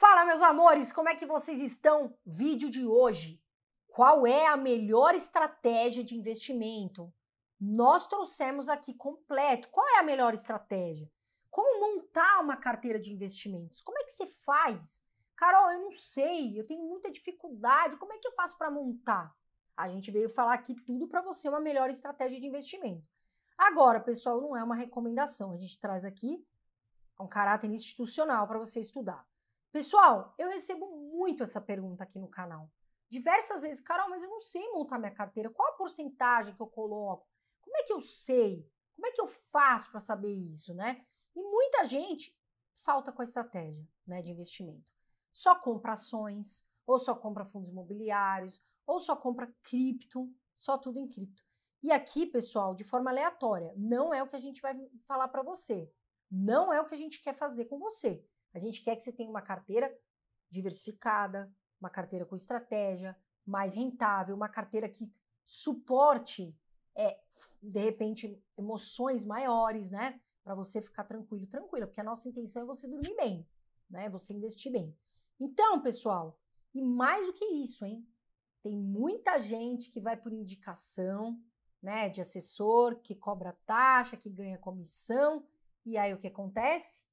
Fala, meus amores, como é que vocês estão? Vídeo de hoje. Qual é a melhor estratégia de investimento? Nós trouxemos aqui completo. Qual é a melhor estratégia? Como montar uma carteira de investimentos? Como é que você faz? Carol, eu não sei, eu tenho muita dificuldade. Como é que eu faço para montar? A gente veio falar aqui tudo para você uma melhor estratégia de investimento. Agora, pessoal, não é uma recomendação, a gente traz aqui um caráter institucional para você estudar. Pessoal, eu recebo muito essa pergunta aqui no canal. Diversas vezes, Carol, mas eu não sei montar minha carteira. Qual a porcentagem que eu coloco? Como é que eu sei? Como é que eu faço para saber isso, né? E muita gente falta com a estratégia, né, de investimento. Só compra ações, ou só compra fundos imobiliários, ou só compra cripto, só tudo em cripto. E aqui, pessoal, de forma aleatória, não é o que a gente vai falar para você. Não é o que a gente quer fazer com você. A gente quer que você tenha uma carteira diversificada, uma carteira com estratégia, mais rentável, uma carteira que suporte, é, de repente, emoções maiores, né? Para você ficar tranquilo, tranquila, porque a nossa intenção é você dormir bem, né? Você investir bem. Então, pessoal, e mais do que isso, hein? Tem muita gente que vai por indicação, né, de assessor, que cobra taxa, que ganha comissão, e aí o que acontece?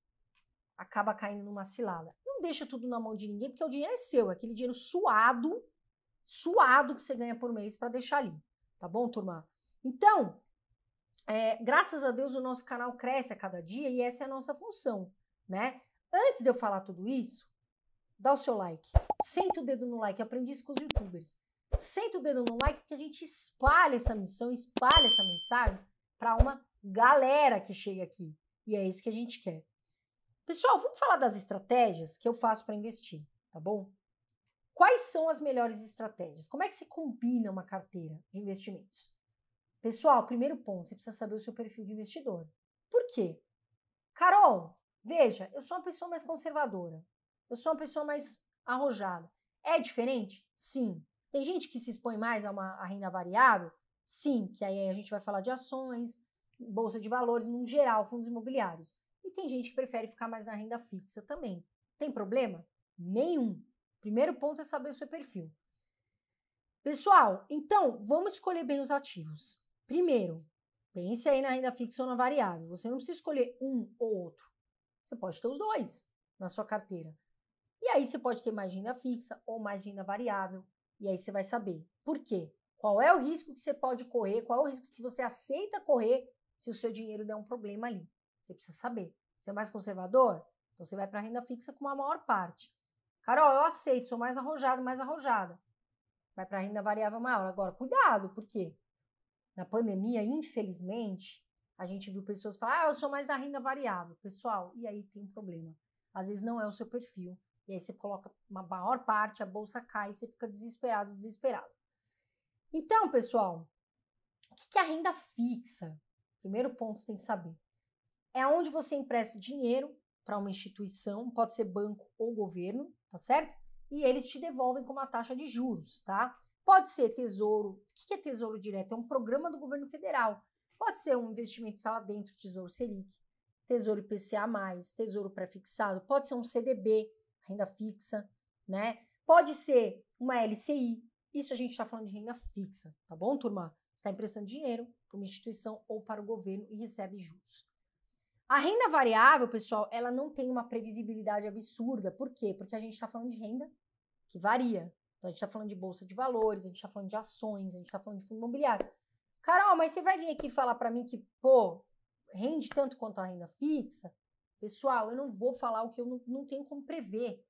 acaba caindo numa cilada. Não deixa tudo na mão de ninguém, porque o dinheiro é seu, é aquele dinheiro suado, suado que você ganha por mês para deixar ali. Tá bom, turma? Então, é, graças a Deus o nosso canal cresce a cada dia e essa é a nossa função, né? Antes de eu falar tudo isso, dá o seu like. Senta o dedo no like, aprendi isso com os youtubers. Senta o dedo no like que a gente espalha essa missão, espalha essa mensagem para uma galera que chega aqui. E é isso que a gente quer. Pessoal, vamos falar das estratégias que eu faço para investir, tá bom? Quais são as melhores estratégias? Como é que você combina uma carteira de investimentos? Pessoal, primeiro ponto, você precisa saber o seu perfil de investidor. Por quê? Carol, veja, eu sou uma pessoa mais conservadora. Eu sou uma pessoa mais arrojada. É diferente? Sim. Tem gente que se expõe mais a uma a renda variável? Sim, que aí a gente vai falar de ações, bolsa de valores, no geral, fundos imobiliários. E tem gente que prefere ficar mais na renda fixa também. Tem problema? Nenhum. Primeiro ponto é saber o seu perfil. Pessoal, então vamos escolher bem os ativos. Primeiro, pense aí na renda fixa ou na variável. Você não precisa escolher um ou outro. Você pode ter os dois na sua carteira. E aí você pode ter mais renda fixa ou mais renda variável. E aí você vai saber por quê. Qual é o risco que você pode correr, qual é o risco que você aceita correr se o seu dinheiro der um problema ali. Você precisa saber. Você é mais conservador? Então você vai para a renda fixa com uma maior parte. Carol, eu aceito, sou mais arrojado, mais arrojada. Vai para a renda variável maior. Agora, cuidado, por quê? Na pandemia, infelizmente, a gente viu pessoas falar: ah, eu sou mais da renda variável. Pessoal, e aí tem um problema. Às vezes não é o seu perfil. E aí você coloca uma maior parte, a bolsa cai, você fica desesperado, desesperado. Então, pessoal, o que é a renda fixa? Primeiro ponto você tem que saber é onde você empresta dinheiro para uma instituição, pode ser banco ou governo, tá certo? E eles te devolvem com uma taxa de juros, tá? Pode ser tesouro. O que é tesouro direto? É um programa do governo federal. Pode ser um investimento que está lá dentro, tesouro Selic, tesouro IPCA, tesouro pré-fixado, pode ser um CDB, renda fixa, né? Pode ser uma LCI. Isso a gente está falando de renda fixa, tá bom, turma? Você está emprestando dinheiro para uma instituição ou para o governo e recebe juros. A renda variável, pessoal, ela não tem uma previsibilidade absurda. Por quê? Porque a gente está falando de renda que varia. Então, a gente está falando de bolsa de valores, a gente está falando de ações, a gente está falando de fundo imobiliário. Carol, mas você vai vir aqui falar para mim que, pô, rende tanto quanto a renda fixa? Pessoal, eu não vou falar o que eu não, não tenho como prever.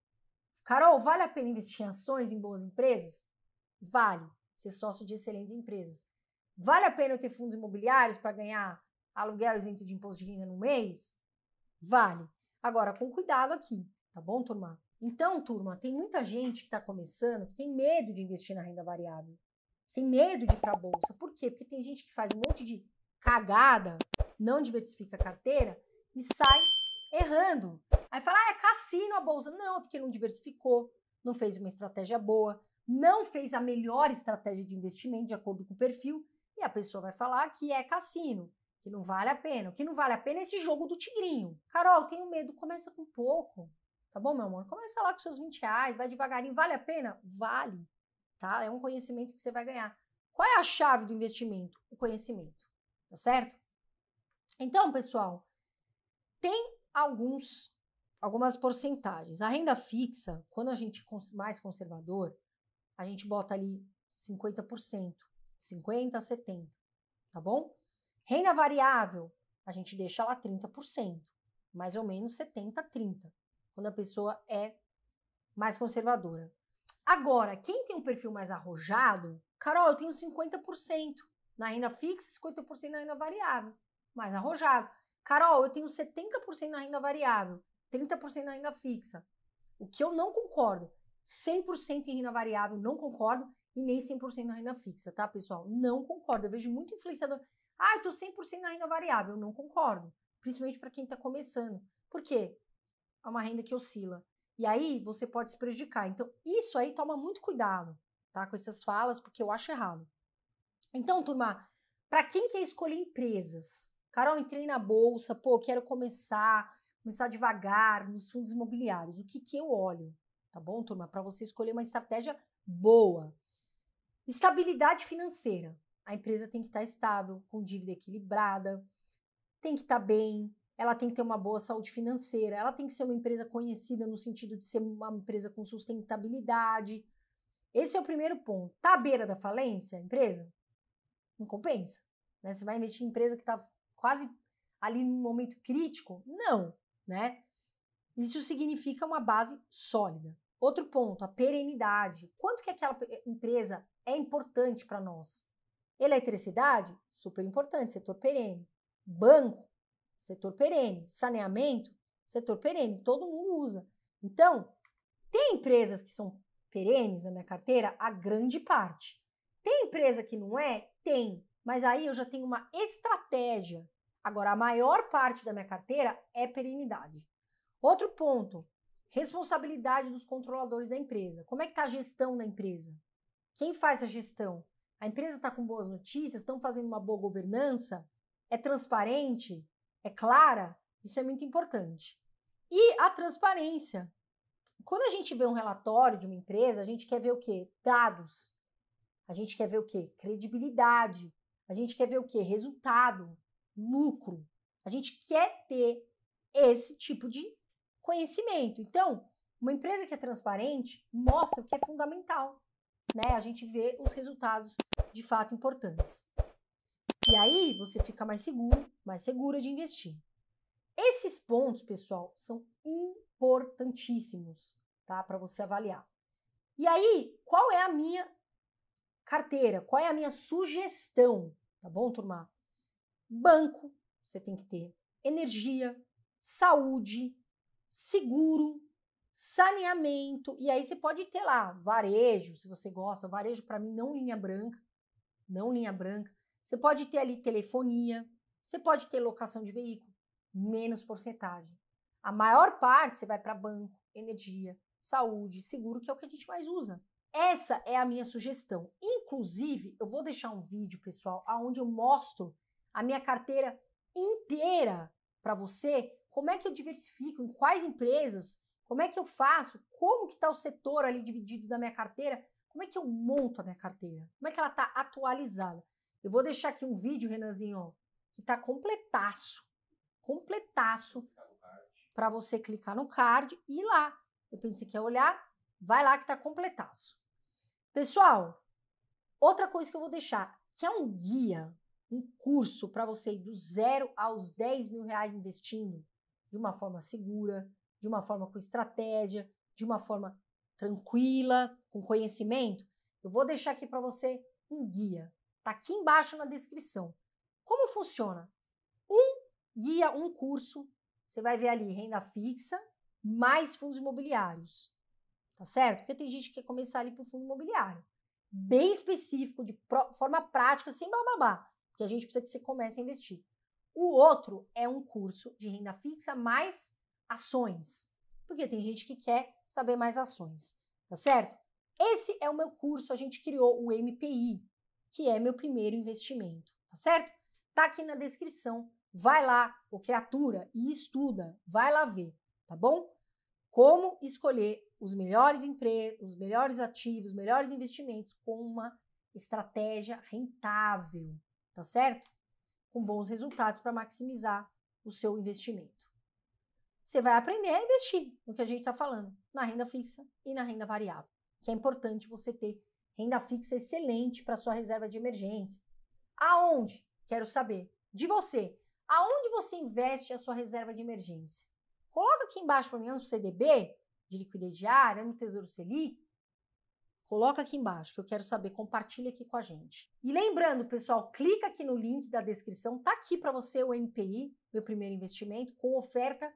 Carol, vale a pena investir em ações, em boas empresas? Vale. Ser sócio de excelentes empresas. Vale a pena eu ter fundos imobiliários para ganhar aluguel isento de imposto de renda no mês? Vale. Agora, com cuidado aqui, tá bom, turma? Então, turma, tem muita gente que está começando que tem medo de investir na renda variável. Tem medo de ir para a bolsa. Por quê? Porque tem gente que faz um monte de cagada, não diversifica a carteira e sai errando. Aí fala, ah, é cassino a bolsa. Não, é porque não diversificou, não fez uma estratégia boa, não fez a melhor estratégia de investimento de acordo com o perfil. E a pessoa vai falar que é cassino que não vale a pena. O que não vale a pena é esse jogo do tigrinho. Carol, tenho medo, começa com pouco. Tá bom, meu amor? Começa lá com seus 20 reais, vai devagarinho. Vale a pena? Vale. Tá? É um conhecimento que você vai ganhar. Qual é a chave do investimento? O conhecimento. Tá certo? Então, pessoal, tem alguns algumas porcentagens. A renda fixa, quando a gente é mais conservador, a gente bota ali 50%, 50 a 70, tá bom? Renda variável, a gente deixa lá 30%, mais ou menos 70 30, quando a pessoa é mais conservadora. Agora, quem tem um perfil mais arrojado, Carol, eu tenho 50% na renda fixa, e 50% na renda variável, mais arrojado. Carol, eu tenho 70% na renda variável, 30% na renda fixa. O que eu não concordo, 100% em renda variável, não concordo, e nem 100% na renda fixa, tá, pessoal? Não concordo. Eu vejo muito influenciador. Ah, estou 100% na renda variável. Eu não concordo, principalmente para quem está começando. Por quê? É uma renda que oscila. E aí você pode se prejudicar. Então, isso aí toma muito cuidado, tá? Com essas falas, porque eu acho errado. Então, turma, para quem quer escolher empresas, Carol, entrei na bolsa, pô, quero começar, começar devagar nos fundos imobiliários. O que que eu olho? Tá bom, turma? Para você escolher uma estratégia boa. Estabilidade financeira. A empresa tem que estar tá estável, com dívida equilibrada, tem que estar tá bem, ela tem que ter uma boa saúde financeira, ela tem que ser uma empresa conhecida no sentido de ser uma empresa com sustentabilidade. Esse é o primeiro ponto. Tá à beira da falência a empresa? Não compensa. Né? Você vai investir em empresa que está quase ali num momento crítico? Não, né? Isso significa uma base sólida. Outro ponto, a perenidade. Quanto que aquela empresa é importante para nós? Eletricidade, super importante, setor perene. Banco, setor perene. Saneamento, setor perene. Todo mundo usa. Então, tem empresas que são perenes na minha carteira? A grande parte. Tem empresa que não é? Tem. Mas aí eu já tenho uma estratégia. Agora, a maior parte da minha carteira é perenidade. Outro ponto: responsabilidade dos controladores da empresa. Como é que está a gestão da empresa? Quem faz a gestão? a empresa está com boas notícias, estão fazendo uma boa governança, é transparente, é clara, isso é muito importante. E a transparência. Quando a gente vê um relatório de uma empresa, a gente quer ver o quê? Dados. A gente quer ver o quê? Credibilidade. A gente quer ver o quê? Resultado, lucro. A gente quer ter esse tipo de conhecimento. Então, uma empresa que é transparente mostra o que é fundamental né, a gente vê os resultados de fato importantes. E aí você fica mais seguro, mais segura de investir. Esses pontos, pessoal, são importantíssimos, tá? Para você avaliar. E aí, qual é a minha carteira? Qual é a minha sugestão? Tá bom, turma? Banco, você tem que ter energia, saúde, seguro, saneamento, e aí você pode ter lá varejo, se você gosta, varejo para mim não linha branca, não linha branca. Você pode ter ali telefonia, você pode ter locação de veículo, menos porcentagem. A maior parte você vai para banco, energia, saúde, seguro, que é o que a gente mais usa. Essa é a minha sugestão. Inclusive, eu vou deixar um vídeo, pessoal, aonde eu mostro a minha carteira inteira para você, como é que eu diversifico, em quais empresas como é que eu faço? Como que está o setor ali dividido da minha carteira? Como é que eu monto a minha carteira? Como é que ela está atualizada? Eu vou deixar aqui um vídeo, Renanzinho, ó, que está completaço, completaço, para você clicar no card e ir lá. Eu pensei que ia olhar, vai lá que está completaço. Pessoal, outra coisa que eu vou deixar, que é um guia, um curso para você ir do zero aos 10 mil reais investindo de uma forma segura, de uma forma com estratégia, de uma forma tranquila, com conhecimento, eu vou deixar aqui para você um guia. Tá aqui embaixo na descrição. Como funciona? Um guia, um curso, você vai ver ali renda fixa mais fundos imobiliários. Tá certo? Porque tem gente que quer começar ali por fundo imobiliário. Bem específico, de forma prática, sem bababá, porque a gente precisa que você comece a investir. O outro é um curso de renda fixa mais ações, porque tem gente que quer saber mais ações, tá certo? Esse é o meu curso, a gente criou o MPI, que é meu primeiro investimento, tá certo? Tá aqui na descrição. Vai lá, o criatura, e estuda, vai lá ver, tá bom? Como escolher os melhores empregos, os melhores ativos, os melhores investimentos com uma estratégia rentável, tá certo? Com bons resultados para maximizar o seu investimento. Você vai aprender a investir no que a gente está falando, na renda fixa e na renda variável, que é importante você ter renda fixa excelente para sua reserva de emergência. Aonde? Quero saber de você. Aonde você investe a sua reserva de emergência? Coloca aqui embaixo para mim no é CDB de liquidez diária, é no Tesouro Selic, Coloca aqui embaixo que eu quero saber, compartilha aqui com a gente. E lembrando, pessoal, clica aqui no link da descrição, Está aqui para você o MPI, meu primeiro investimento, com oferta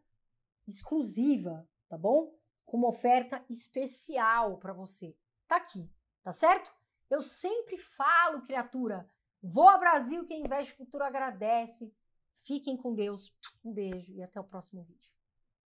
exclusiva, tá bom? Com uma oferta especial para você. Tá aqui, tá certo? Eu sempre falo, criatura, Vou a Brasil, quem investe futuro agradece. Fiquem com Deus, um beijo e até o próximo vídeo.